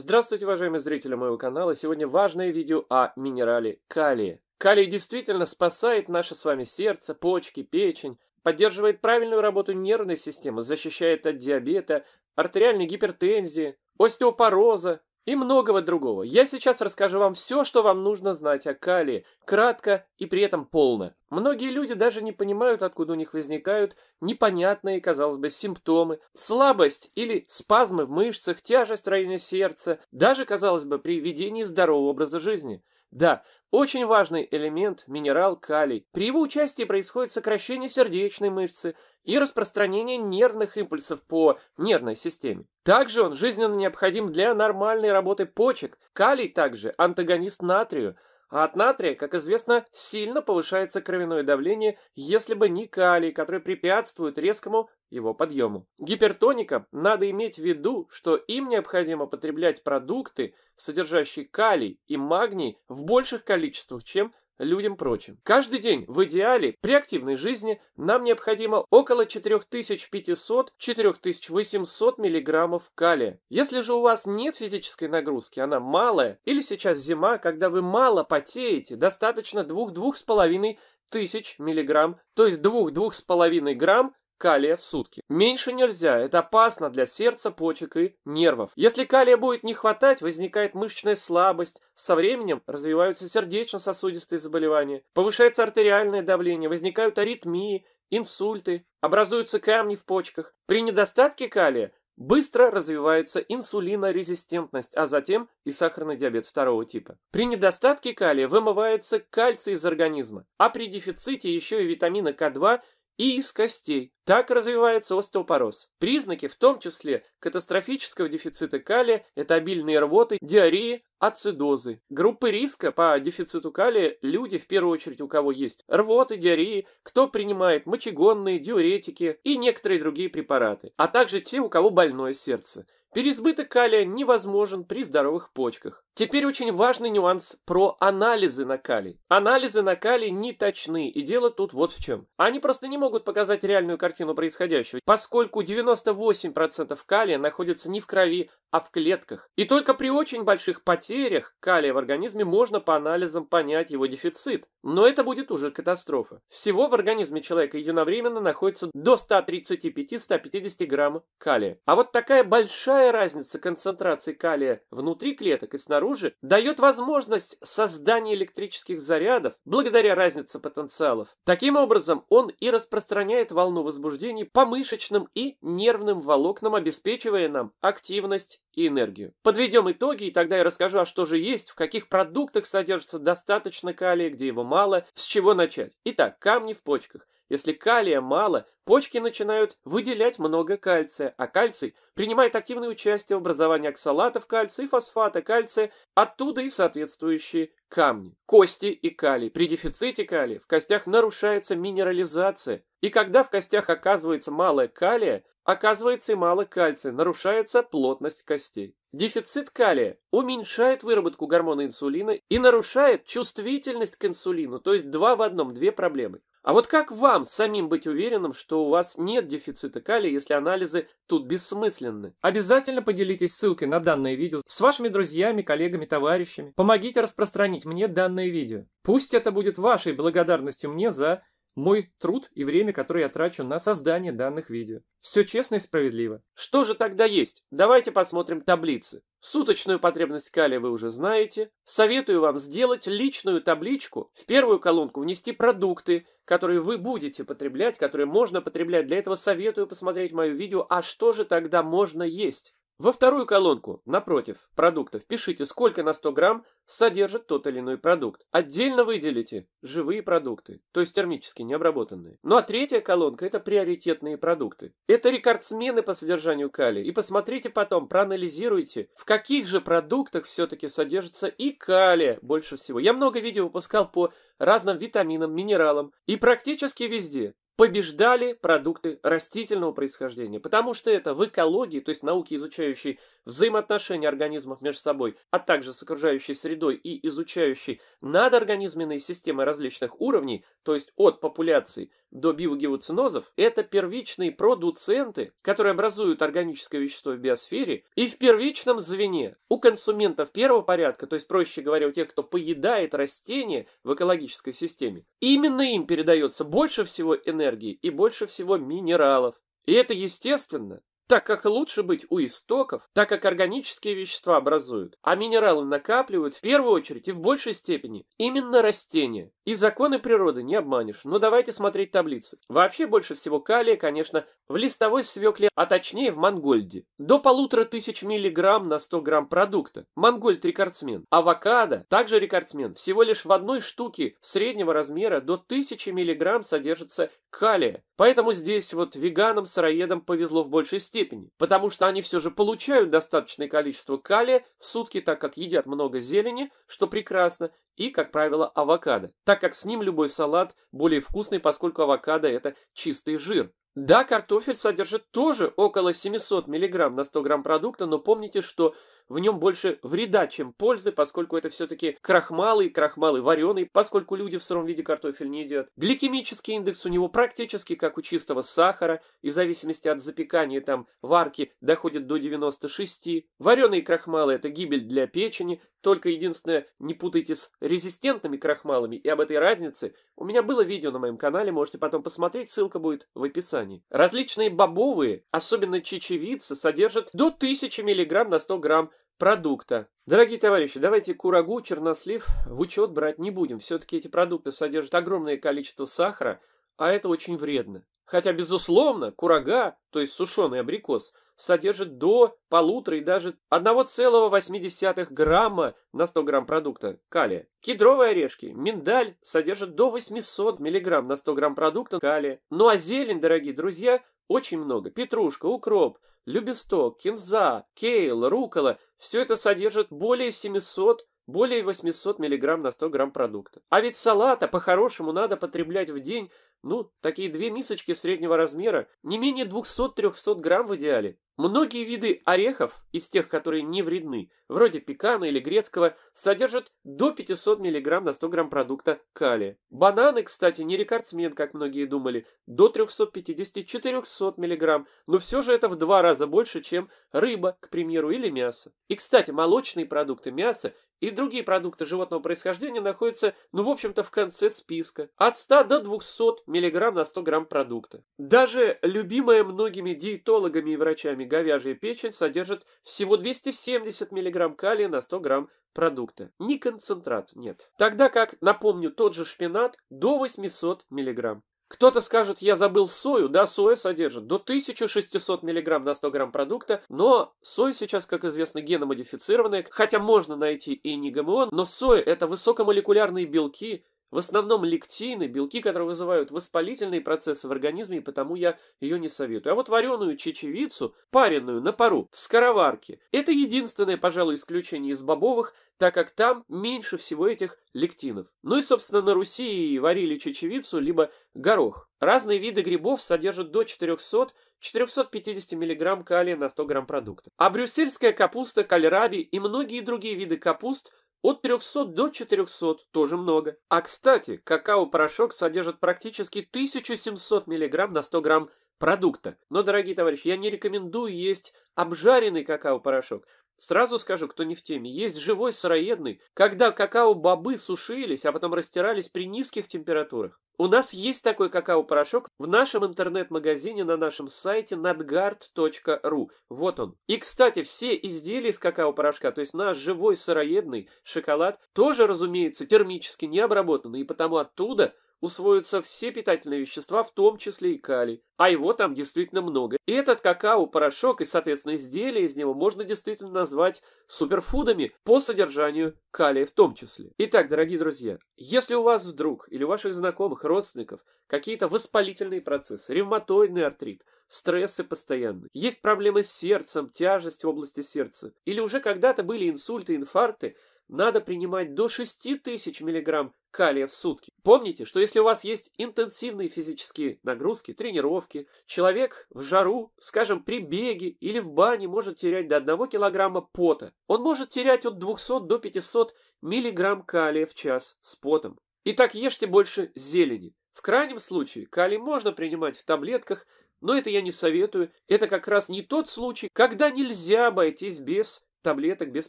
Здравствуйте, уважаемые зрители моего канала! Сегодня важное видео о минерале калия. Калий действительно спасает наше с вами сердце, почки, печень, поддерживает правильную работу нервной системы, защищает от диабета, артериальной гипертензии, остеопороза, и многого другого. Я сейчас расскажу вам все, что вам нужно знать о калии, кратко и при этом полно. Многие люди даже не понимают, откуда у них возникают непонятные, казалось бы, симптомы, слабость или спазмы в мышцах, тяжесть в районе сердца, даже, казалось бы, при ведении здорового образа жизни – да, очень важный элемент – минерал калий. При его участии происходит сокращение сердечной мышцы и распространение нервных импульсов по нервной системе. Также он жизненно необходим для нормальной работы почек. Калий также антагонист натрию – а от натрия, как известно, сильно повышается кровяное давление, если бы не калий, который препятствует резкому его подъему. Гипертоникам надо иметь в виду, что им необходимо потреблять продукты, содержащие калий и магний в больших количествах, чем людям прочим. Каждый день в идеале при активной жизни нам необходимо около 4500-4800 мг калия. Если же у вас нет физической нагрузки, она малая, или сейчас зима, когда вы мало потеете, достаточно 2-2,5 тысяч миллиграмм, то есть 2-2,5 грамм калия в сутки. Меньше нельзя, это опасно для сердца, почек и нервов. Если калия будет не хватать, возникает мышечная слабость, со временем развиваются сердечно-сосудистые заболевания, повышается артериальное давление, возникают аритмии, инсульты, образуются камни в почках. При недостатке калия Быстро развивается инсулинорезистентность, а затем и сахарный диабет второго типа. При недостатке калия вымывается кальций из организма, а при дефиците еще и витамина К2 и из костей. Так развивается остеопороз. Признаки, в том числе катастрофического дефицита калия, это обильные рвоты, диареи, ацидозы. Группы риска по дефициту калия люди, в первую очередь, у кого есть рвоты, диареи, кто принимает мочегонные, диуретики и некоторые другие препараты, а также те, у кого больное сердце. Переизбыток калия невозможен при здоровых почках. Теперь очень важный нюанс про анализы на калий. Анализы на калий не точны, и дело тут вот в чем. Они просто не могут показать реальную картину происходящего, поскольку 98% калия находится не в крови, а в клетках. И только при очень больших потерях калия в организме можно по анализам понять его дефицит. Но это будет уже катастрофа. Всего в организме человека единовременно находится до 135-150 грамм калия. А вот такая большая Большая разница концентрации калия внутри клеток и снаружи дает возможность создания электрических зарядов благодаря разнице потенциалов. Таким образом, он и распространяет волну возбуждений по мышечным и нервным волокнам, обеспечивая нам активность и энергию. Подведем итоги, и тогда я расскажу, а что же есть, в каких продуктах содержится достаточно калия, где его мало, с чего начать. Итак, камни в почках – если калия мало, почки начинают выделять много кальция, а кальций принимает активное участие в образовании оксалатов кальция и фосфата кальция, оттуда и соответствующие камни, кости и калий. При дефиците калия в костях нарушается минерализация, и когда в костях оказывается мало калия, оказывается и мало кальция, нарушается плотность костей. Дефицит калия уменьшает выработку гормона инсулина и нарушает чувствительность к инсулину, то есть два в одном, две проблемы. А вот как вам самим быть уверенным, что у вас нет дефицита калия, если анализы тут бессмысленны? Обязательно поделитесь ссылкой на данное видео с вашими друзьями, коллегами, товарищами. Помогите распространить мне данное видео. Пусть это будет вашей благодарностью мне за мой труд и время, которое я трачу на создание данных видео. Все честно и справедливо. Что же тогда есть? Давайте посмотрим таблицы. Суточную потребность калия вы уже знаете. Советую вам сделать личную табличку. В первую колонку внести продукты – которые вы будете потреблять, которые можно потреблять. Для этого советую посмотреть мое видео «А что же тогда можно есть?». Во вторую колонку, напротив, продуктов, пишите, сколько на 100 грамм содержит тот или иной продукт. Отдельно выделите живые продукты, то есть термически необработанные. Ну а третья колонка – это приоритетные продукты. Это рекордсмены по содержанию калия. И посмотрите потом, проанализируйте, в каких же продуктах все-таки содержится и калия больше всего. Я много видео выпускал по разным витаминам, минералам. И практически везде побеждали продукты растительного происхождения, потому что это в экологии, то есть науке, изучающей взаимоотношения организмов между собой, а также с окружающей средой и изучающей надорганизменные системы различных уровней, то есть от популяций до биогеоценозов это первичные продуценты, которые образуют органическое вещество в биосфере и в первичном звене. У консументов первого порядка, то есть, проще говоря, у тех, кто поедает растения в экологической системе, именно им передается больше всего энергии и больше всего минералов. И это естественно так как лучше быть у истоков, так как органические вещества образуют, а минералы накапливают в первую очередь и в большей степени именно растения. И законы природы не обманешь, но давайте смотреть таблицы. Вообще больше всего калия, конечно, в листовой свекле, а точнее в мангольде. До полутора тысяч миллиграмм на 100 грамм продукта. Мангольд рекордсмен. Авокадо также рекордсмен. Всего лишь в одной штуке среднего размера до тысячи миллиграмм содержится калия. Поэтому здесь вот веганам, сыроедам повезло в большей степени, потому что они все же получают достаточное количество калия в сутки, так как едят много зелени, что прекрасно, и, как правило, авокадо, так как с ним любой салат более вкусный, поскольку авокадо – это чистый жир. Да, картофель содержит тоже около 700 мг на 100 грамм продукта, но помните, что в нем больше вреда, чем пользы, поскольку это все-таки крахмалы, крахмалы вареные, поскольку люди в сыром виде картофель не едят. Гликемический индекс у него практически как у чистого сахара, и в зависимости от запекания там варки доходит до 96. Вареные крахмалы – это гибель для печени, только единственное, не путайте с резистентными крахмалами, и об этой разнице у меня было видео на моем канале, можете потом посмотреть, ссылка будет в описании. Различные бобовые, особенно чечевицы, содержат до 1000 мг на 100 грамм продукта. Дорогие товарищи, давайте курагу, чернослив в учет брать не будем. Все-таки эти продукты содержат огромное количество сахара, а это очень вредно. Хотя, безусловно, курага, то есть сушеный абрикос, содержит до полутора и даже 1,8 грамма на 100 грамм продукта калия. Кедровые орешки, миндаль содержат до 800 миллиграмм на 100 грамм продукта калия. Ну а зелень, дорогие друзья, очень много. Петрушка, укроп, Любисток, кинза, кейл, рукола – все это содержит более 700 более 800 мг на 100 грамм продукта. А ведь салата по-хорошему надо потреблять в день, ну, такие две мисочки среднего размера, не менее 200-300 грамм в идеале. Многие виды орехов, из тех, которые не вредны, вроде пекана или грецкого, содержат до 500 мг на 100 грамм продукта калия. Бананы, кстати, не рекордсмен, как многие думали, до 350-400 мг, но все же это в два раза больше, чем рыба, к примеру, или мясо. И, кстати, молочные продукты, мясо и другие продукты животного происхождения находятся, ну, в общем-то, в конце списка. От 100 до 200 мг на 100 грамм продукта. Даже любимая многими диетологами и врачами говяжья печень содержит всего 270 мг калия на 100 грамм продукта. Не концентрат, нет. Тогда как, напомню, тот же шпинат до 800 мг. Кто-то скажет, я забыл сою, да, соя содержит до 1600 мг на 100 грамм продукта, но соя сейчас, как известно, геномодифицированная, хотя можно найти и не ГМО, но соя – это высокомолекулярные белки, в основном лектины, белки, которые вызывают воспалительные процессы в организме, и потому я ее не советую. А вот вареную чечевицу, пареную на пару, в скороварке, это единственное, пожалуй, исключение из бобовых, так как там меньше всего этих лектинов. Ну и, собственно, на Руси и варили чечевицу, либо горох. Разные виды грибов содержат до 400 450 мг калия на 100 грамм продукта. А брюссельская капуста, кальраби и многие другие виды капуст от 300 до 400 тоже много. А кстати, какао-порошок содержит практически 1700 мг на 100 грамм продукта. Но, дорогие товарищи, я не рекомендую есть обжаренный какао-порошок. Сразу скажу, кто не в теме, есть живой сыроедный, когда какао-бобы сушились, а потом растирались при низких температурах. У нас есть такой какао-порошок в нашем интернет-магазине на нашем сайте nadgard.ru. Вот он. И, кстати, все изделия из какао-порошка, то есть наш живой сыроедный шоколад, тоже, разумеется, термически не обработанный, и потому оттуда – усвоятся все питательные вещества, в том числе и калий, а его там действительно много. И этот какао-порошок и, соответственно, изделия из него можно действительно назвать суперфудами по содержанию калия в том числе. Итак, дорогие друзья, если у вас вдруг или у ваших знакомых, родственников какие-то воспалительные процессы, ревматоидный артрит, стрессы постоянные, есть проблемы с сердцем, тяжесть в области сердца, или уже когда-то были инсульты, инфаркты, надо принимать до 6000 мг калия в сутки. Помните, что если у вас есть интенсивные физические нагрузки, тренировки, человек в жару, скажем, при беге или в бане может терять до 1 кг пота. Он может терять от 200 до 500 мг калия в час с потом. Итак, ешьте больше зелени. В крайнем случае калий можно принимать в таблетках, но это я не советую. Это как раз не тот случай, когда нельзя обойтись без таблеток без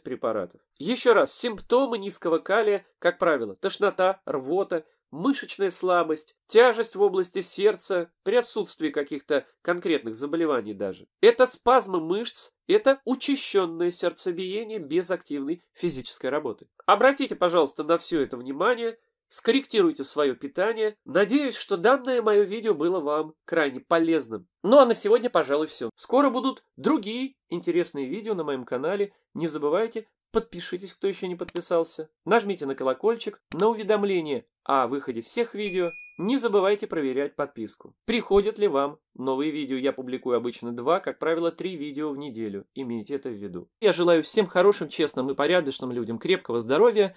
препаратов. Еще раз, симптомы низкого калия, как правило, тошнота, рвота, мышечная слабость, тяжесть в области сердца при отсутствии каких-то конкретных заболеваний даже. Это спазмы мышц, это учащенное сердцебиение без активной физической работы. Обратите, пожалуйста, на все это внимание – скорректируйте свое питание. Надеюсь, что данное мое видео было вам крайне полезным. Ну а на сегодня, пожалуй, все. Скоро будут другие интересные видео на моем канале. Не забывайте, подпишитесь, кто еще не подписался. Нажмите на колокольчик, на уведомление о выходе всех видео. Не забывайте проверять подписку. Приходят ли вам новые видео? Я публикую обычно два, как правило, три видео в неделю. Имейте это в виду. Я желаю всем хорошим, честным и порядочным людям крепкого здоровья,